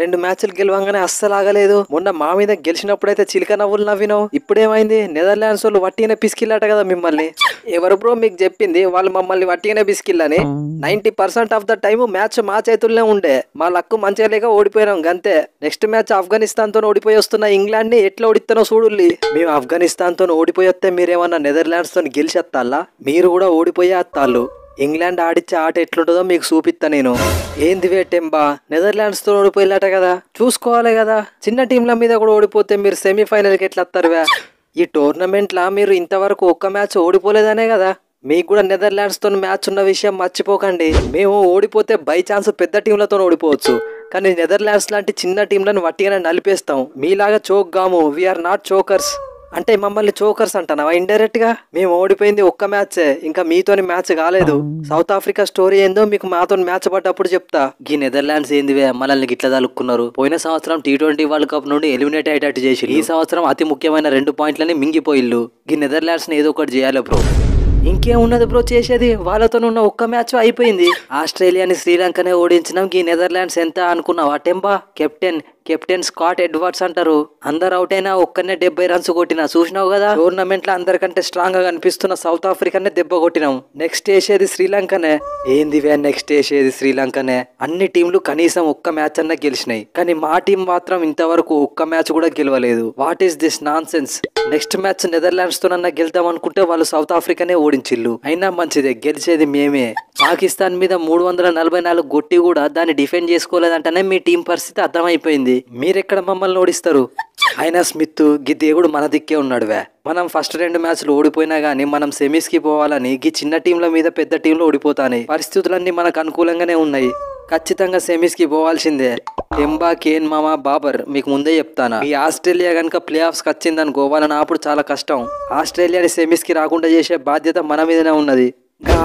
రెండు మ్యాచ్లు గెలవంగానే అస్సలు ఆగలేదు మొన్న మా మీద గెలిచినప్పుడైతే చిలిక నవ్వులు నవ్వినావు ఇప్పుడేమైంది నెదర్లాండ్స్ వాళ్ళు వట్టిగానే పిసికిల్లాట కదా మిమ్మల్ని ఎవరు బ్రో మీకు చెప్పింది వాళ్ళు మమ్మల్ని వట్టిగానే పిసికిల్లని ninety percent of the time match మా చేతుల్లో ఉండే మా లక్కు మంచిగా లేక ఓడిపోయినాం గంతే నెక్స్ట్ మ్యాచ్ ఆఫ్ఘనిస్తాన్ తో ఓడిపోయి వస్తున్న ఇంగ్లాండ్ ని ఎట్లా ఓడిస్తానో చూడుల్లి మేము ఆఫ్ఘనిస్తాన్ తో ఓడిపోయి వస్తే మీరేమన్నా నెదర్లాండ్స్ తో గెలిచేస్తాల్లా మీరు కూడా ఓడిపోయే అత్తాళ్ళు ఇంగ్లాండ్ ఆడిచ్చే ఆట ఎట్లుంటుందో మీకు చూపిస్తా నేను ఏంది వేటెంబా నెదర్లాండ్స్తో ఓడిపోయిలాట కదా చూసుకోవాలి కదా చిన్న టీంల మీద కూడా ఓడిపోతే మీరు కి ఎట్లా వస్తారువా ఈ టోర్నమెంట్లా మీరు ఇంతవరకు ఒక్క మ్యాచ్ ఓడిపోలేదనే కదా మీకు కూడా తో మ్యాచ్ ఉన్న విషయం మర్చిపోకండి మేము ఓడిపోతే బై ఛాన్స్ పెద్ద టీంలతో ఓడిపోవచ్చు కానీ నెదర్లాండ్స్ లాంటి చిన్న టీంలను వట్టిగానే నలిపేస్తాం మీలాగా చోక్ గాము వీఆర్ నాట్ చోకర్స్ అంటే మమ్మల్ని చోకర్స్ అంటున్నావా ఇండైరెక్ట్ గా మేము ఓడిపోయింది ఒక్క మ్యాచ్ ఇంకా మీతోని మ్యాచ్ కాలేదు సౌత్ ఆఫ్రికా స్టోరీ ఏందో మీకు మాతో మ్యాచ్ పడ్డప్పుడు చెప్తా ఈ నెదర్లాండ్స్ ఏందివే మనల్ని గిట్ల తలుక్కున్నారు పోయిన సంవత్సరం టీ ట్వంటీ వరల్డ్ కప్ నుండి ఎలిమినేట్ అయ్యేటట్టు చేసి ఈ సంవత్సరం అతి ముఖ్యమైన రెండు పాయింట్లని మింగిపోయిల్లు ఈ నెదర్లాండ్స్ ఏదో ఒకటి చేయాలి బ్రో ఇంకేం ఉన్నది బ్రో చేసేది వాళ్ళతో ఉన్న ఒక్క మ్యాచ్ అయిపోయింది ఆస్ట్రేలియాని శ్రీలంకనే ఓడించినాం ఈ నెదర్లాండ్స్ ఎంత అనుకున్నావు అటెంబా కెప్టెన్ కెప్టెన్ స్కాట్ ఎడ్వర్డ్స్ అంటారు అందరు అవుట్ అయినా ఒక్కనే డెబ్బై రన్స్ కొట్టిన చూసినావు కదా టోర్నమెంట్ లో అందరికంటే స్ట్రాంగ్ గా కనిపిస్తున్న సౌత్ ఆఫ్రికానే దెబ్బ కొట్టినాం నెక్స్ట్ వేసేది శ్రీలంకనే ఏంది వే నెక్స్ట్ వేసేది శ్రీలంకనే అన్ని టీంలు కనీసం ఒక్క మ్యాచ్ అన్న గెలిచినాయి కానీ మా టీం మాత్రం ఇంతవరకు ఒక్క మ్యాచ్ కూడా గెలవలేదు what is this nonsense next match Netherlands తో గెలుద్దాం అనుకుంటే వాళ్ళు సౌత్ ఆఫ్రికానే ఓడించిల్లు అయినా మంచిదే గెలిచేది మేమే పాకిస్తాన్ మీద మూడు వందల నలభై నాలుగు కొట్టి కూడా దాన్ని డిఫెండ్ చేసుకోలేదంటేనే మీ టీం పరిస్థితి అర్థమైపోయింది మీరెక్కడ మమ్మల్ని ఓడిస్తారు అయినా స్మిత్ గీ దేవుడు మన దిక్కే ఉన్నాడువే మనం ఫస్ట్ రెండు మ్యాచ్లు ఓడిపోయినా కానీ మనం సెమీస్కి పోవాలని గి చిన్న టీంల మీద పెద్ద టీంలు ఓడిపోతాయి పరిస్థితులన్నీ మనకు అనుకూలంగానే ఉన్నాయి ఖచ్చితంగా సెమీస్కి పోవాల్సిందే ఎంబా కేన్ మామా బాబర్ మీకు ముందే చెప్తానా ఈ ఆస్ట్రేలియా కనుక ప్లే ఆఫ్స్ వచ్చిందని గోవాలను అప్పుడు చాలా కష్టం ఆస్ట్రేలియాని సెమీస్కి రాకుండా చేసే బాధ్యత మన మీదనే ఉన్నది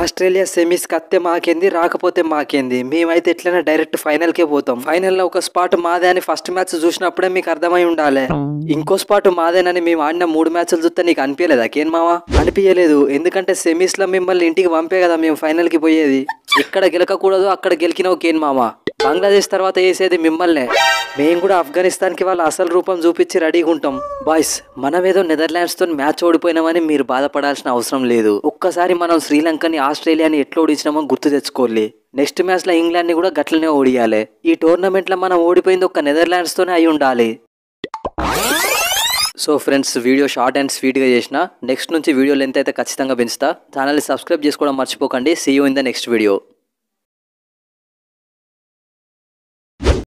ఆస్ట్రేలియా సెమీస్కి అత్తే మాకేంది రాకపోతే మాకేంది మేమైతే ఎట్లైనా డైరెక్ట్ ఫైనల్కే పోతాం ఫైనల్లో ఒక స్పాట్ మాదే అని ఫస్ట్ మ్యాచ్ చూసినప్పుడే మీకు అర్థమై ఉండాలి ఇంకో స్పాట్ మాదేనని మేము ఆడిన మూడు మ్యాచ్లు చూస్తే నీకు అనిపించలేదా కేన్ మావా అనిపించలేదు ఎందుకంటే సెమీస్లో మిమ్మల్ని ఇంటికి పంపే కదా మేము ఫైనల్ కి పోయేది ఎక్కడ గెలకకూడదు అక్కడ గెలికినావు కేన్ మావా బంగ్లాదేశ్ తర్వాత వేసేది మిమ్మల్నే మేము కూడా ఆఫ్ఘనిస్తాన్కి వాళ్ళ అసలు రూపం చూపించి రెడీగా ఉంటాం బాయ్స్ మనం ఏదో నెదర్లాండ్స్తో మ్యాచ్ ఓడిపోయినామని మీరు బాధపడాల్సిన అవసరం లేదు ఒక్కసారి మనం శ్రీలంకని ఆస్ట్రేలియాని ఎట్లా ఓడించినామో గుర్తు తెచ్చుకోవాలి నెక్స్ట్ మ్యాచ్లో ఇంగ్లాండ్ని కూడా గట్లనే ఓడియాలి ఈ టోర్నమెంట్లో మనం ఓడిపోయింది ఒక్క నెదర్లాండ్స్తోనే అయి ఉండాలి so friends video short and స్వీట్గా చేసిన నెక్స్ట్ నుంచి వీడియో లెంత్ అయితే ఖచ్చితంగా పెంచుతా ఛానల్ని సబ్స్క్రైబ్ చేసుకోవడం మర్చిపోకండి see you in the next video